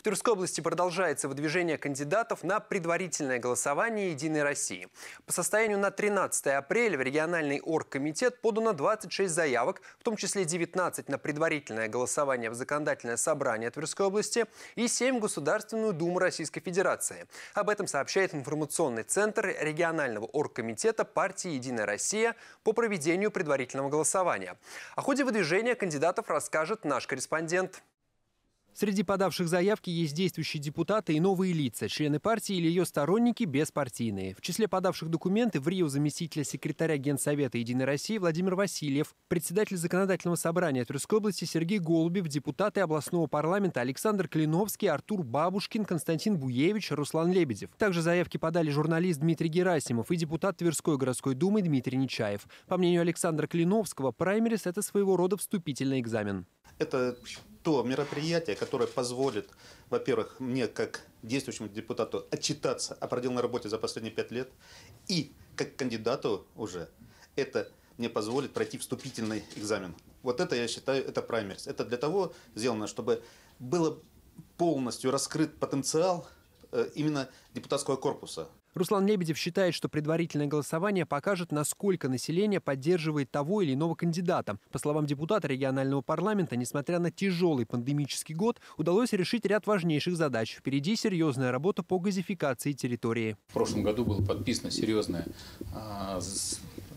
В Тверской области продолжается выдвижение кандидатов на предварительное голосование «Единой России». По состоянию на 13 апреля в региональный оргкомитет подано 26 заявок, в том числе 19 на предварительное голосование в Законодательное собрание Тверской области и 7 в Государственную Думу Российской Федерации. Об этом сообщает информационный центр регионального оргкомитета партии «Единая Россия» по проведению предварительного голосования. О ходе выдвижения кандидатов расскажет наш корреспондент Среди подавших заявки есть действующие депутаты и новые лица, члены партии или ее сторонники беспартийные. В числе подавших документы в Рио заместителя секретаря Генсовета «Единой России» Владимир Васильев, председатель законодательного собрания Тверской области Сергей Голубев, депутаты областного парламента Александр Клиновский, Артур Бабушкин, Константин Буевич, Руслан Лебедев. Также заявки подали журналист Дмитрий Герасимов и депутат Тверской городской думы Дмитрий Нечаев. По мнению Александра Клиновского, праймерис – это своего рода вступительный экзамен. Это то мероприятие, которое позволит, во-первых, мне как действующему депутату отчитаться о проделанной работе за последние пять лет, и как кандидату уже это мне позволит пройти вступительный экзамен. Вот это, я считаю, это праймерис. Это для того сделано, чтобы было полностью раскрыт потенциал э, именно депутатского корпуса. Руслан Лебедев считает, что предварительное голосование покажет, насколько население поддерживает того или иного кандидата. По словам депутата регионального парламента, несмотря на тяжелый пандемический год, удалось решить ряд важнейших задач. Впереди серьезная работа по газификации территории. В прошлом году было подписано серьезное а,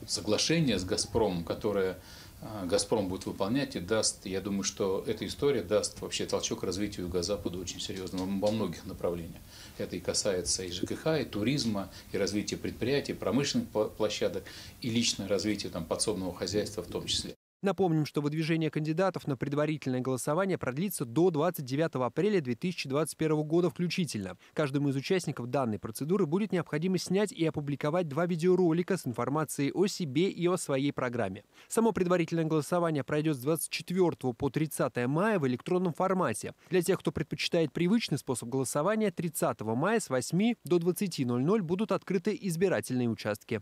соглашение с «Газпромом», которое а, Газпром будет выполнять и даст, я думаю, что эта история даст вообще толчок развитию юго очень серьезно во многих направлениях. Это и касается и ЖКХ, и туризма, и развития предприятий, промышленных площадок, и личное развитие там, подсобного хозяйства в том числе. Напомним, что выдвижение кандидатов на предварительное голосование продлится до 29 апреля 2021 года включительно. Каждому из участников данной процедуры будет необходимо снять и опубликовать два видеоролика с информацией о себе и о своей программе. Само предварительное голосование пройдет с 24 по 30 мая в электронном формате. Для тех, кто предпочитает привычный способ голосования, 30 мая с 8 до 20.00 будут открыты избирательные участки.